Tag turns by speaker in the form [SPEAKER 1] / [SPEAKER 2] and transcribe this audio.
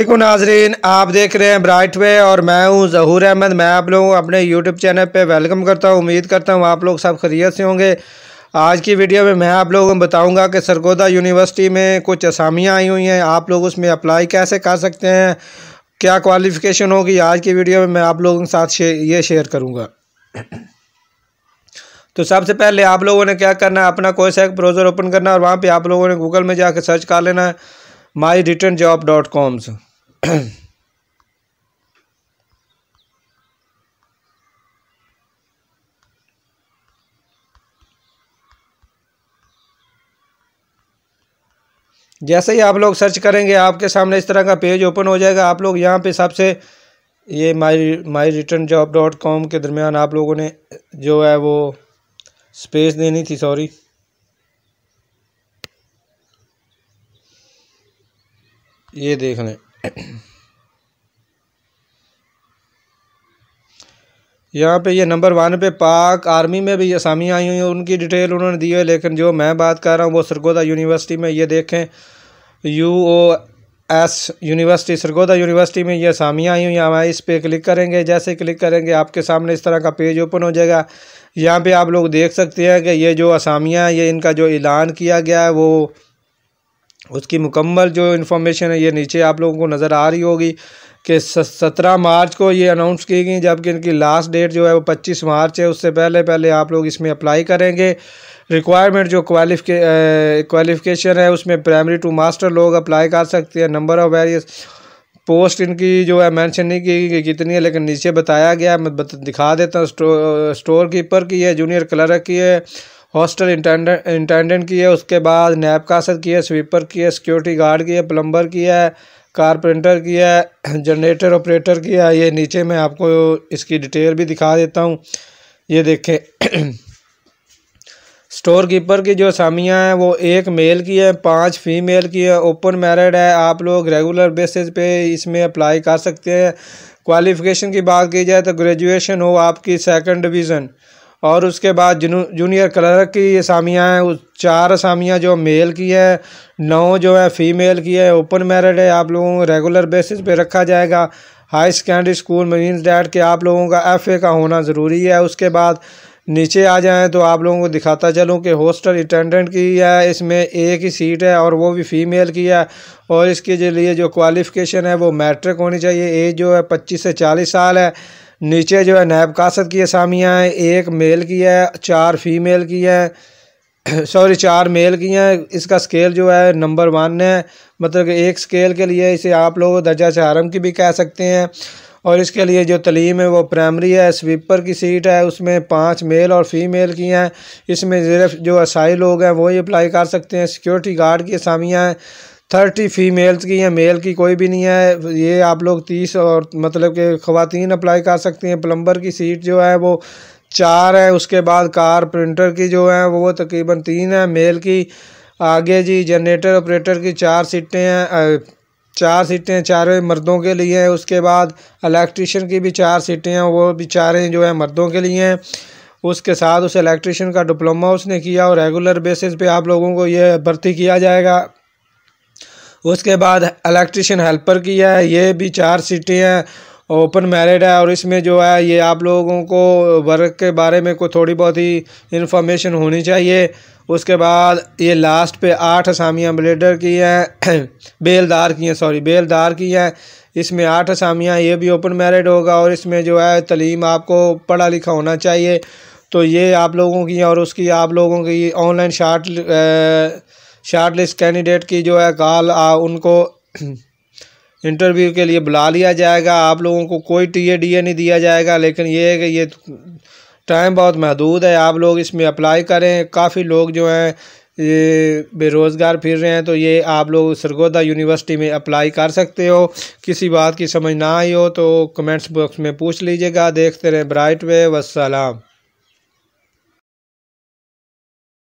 [SPEAKER 1] नाजरीन आप देख रहे हैं ब्राइट वे और मैं हूं जहूर अहमद मैं आप लोगों को अपने यूट्यूब चैनल पे वेलकम करता हूं उम्मीद करता हूं आप लोग सब खरीत से होंगे आज की वीडियो में मैं आप लोगों को बताऊंगा कि सरगोदा यूनिवर्सिटी में कुछ असामियाँ आई हुई हैं आप लोग उसमें अप्लाई कैसे कर सकते हैं क्या क्वालिफ़िकेशन होगी आज की वीडियो में मैं आप लोगों के साथ शे, ये शेयर करूँगा तो सबसे पहले आप लोगों ने क्या करना है अपना कोई सा एक ब्राउज़र ओपन करना और वहाँ पर आप लोगों ने गूगल में जा सर्च कर लेना है my return job dot com से जैसे ही आप लोग सर्च करेंगे आपके सामने इस तरह का पेज ओपन हो जाएगा आप लोग यहाँ पे सबसे ये my my return job dot com के दरमियान आप लोगों ने जो है वो स्पेस देनी थी सॉरी ये देख लें यहाँ पे ये नंबर वन पे पाक आर्मी में भी असामियाँ आई हुई हैं उनकी डिटेल उन्होंने दी है लेकिन जो मैं बात कर रहा हूँ वो सरगोदा यूनिवर्सिटी में ये देखें U O S university Sargodha university में ये असामियाँ आई हुई हैं हमारे इस पर क्लिक करेंगे जैसे क्लिक करेंगे आपके सामने इस तरह का पेज ओपन हो जाएगा यहाँ पर आप लोग देख सकते हैं कि ये जो असामियाँ ये इनका जो ऐलान किया गया है वो उसकी मुकम्मल जो इन्फॉर्मेशन है ये नीचे आप लोगों को नज़र आ रही होगी कि सत्रह मार्च को ये अनाउंस की गई जबकि इनकी लास्ट डेट जो है वो पच्चीस मार्च है उससे पहले पहले आप लोग इसमें अप्लाई करेंगे रिक्वायरमेंट जो क्वालिफिके क्वालिफिकेशन है उसमें प्राइमरी टू मास्टर लोग अप्लाई कर सकते हैं नंबर ऑफ़ वेरियस पोस्ट इनकी जो है मेंशन नहीं की कि कितनी है लेकिन नीचे बताया गया है मैं दिखा देता हूँ स्टोर कीपर की है जूनियर क्लर्क की है हॉस्टल इंटेंडेंट की है उसके बाद नैब कासर की है स्वीपर की है सिक्योरिटी गार्ड की है प्लम्बर की है कारपेंटर की है जनरेटर ऑपरेटर की है ये नीचे मैं आपको इसकी डिटेल भी दिखा देता हूँ ये देखें स्टोर कीपर की जो असामियाँ हैं वो एक मेल की है पांच फीमेल की है ओपन मैरिड है आप लोग रेगुलर बेसिस पे इसमें अप्लाई कर सकते हैं क्वालिफ़िकेशन की बात की जाए तो ग्रेजुएशन हो आपकी सेकंड डिवीज़न और उसके बाद जूनियर क्लर्क की असामियाँ हैं उस चार असामियाँ जो मेल की है नौ जो है फ़ीमेल की है ओपन मैरिड है आप लोगों को रेगुलर बेसिस पे रखा जाएगा हाई सेकेंडरी स्कूल मरीन डैड के आप लोगों का एफ ए का होना ज़रूरी है उसके बाद नीचे आ जाएं तो आप लोगों को दिखाता चलूं कि हॉस्टल अटेंडेंट की है इसमें एक ही सीट है और वो भी फ़ीमेल की है और इसके लिए जो क्वालिफ़िकेशन है वो मैट्रिक होनी चाहिए एज जो है पच्चीस से चालीस साल है नीचे जो है नैब कासद की असामियाँ हैं एक मेल की है चार फीमेल की है सॉरी चार मेल की हैं इसका स्केल जो है नंबर वन है मतलब एक स्केल के लिए इसे आप लोग दर्जा चारम की भी कह सकते हैं और इसके लिए जो तलीम है वो प्राइमरी है स्वीपर की सीट है उसमें पाँच मेल और फीमेल की हैं इसमें सिर्फ जो असाई लोग हैं वही अप्लाई कर सकते हैं सिक्योरिटी गार्ड की असामियाँ हैं थर्टी फ़ीमेल्स की या मेल की कोई भी नहीं है ये आप लोग तीस और मतलब के ख़वातीन अप्लाई कर सकती हैं प्लम्बर की सीट जो है वो चार है उसके बाद कार प्रिंटर की जो है वो तकरीबन तीन है मेल की आगे जी जनरेटर ऑपरेटर की चार सीटें हैं चार सीटें चार मर्दों के लिए हैं उसके बाद इलेक्ट्रिशियन की भी चार सीटें हैं वो भी चारें जो है मर्दों के लिए हैं उसके साथ उस इलेक्ट्रिशियन का डिप्लोमा उसने किया और रेगुलर बेसिस पे आप लोगों को ये भर्ती किया जाएगा उसके बाद इलेक्ट्रिशियन हेल्पर की है ये भी चार सीटें हैं ओपन मैरिड है और इसमें जो है ये आप लोगों को वर्क के बारे में को थोड़ी बहुत ही इन्फॉर्मेशन होनी चाहिए उसके बाद ये लास्ट पे आठ असामियाँ ब्लेडर की हैं बेलदार की हैं सॉरी बेलदार की हैं इसमें आठ असामियाँ ये भी ओपन मैरिड होगा और इसमें जो है तलीम आपको पढ़ा लिखा होना चाहिए तो ये आप लोगों की और उसकी आप लोगों की online short short list candidate की जो है कॉल उनको इंटरव्यू के लिए बुला लिया जाएगा आप लोगों को कोई टी ए डी ए नहीं दिया जाएगा लेकिन ये है कि ये टाइम बहुत महदूद है आप लोग इसमें अप्लाई करें काफ़ी लोग जो हैं ये बेरोज़गार फिर रहे हैं तो ये आप लोग सरगोदा यूनिवर्सिटी में अप्लाई कर सकते हो किसी बात की समझ ना आई हो तो कमेंट्स बॉक्स में पूछ लीजिएगा देखते रहें ब्राइट वे वसलाम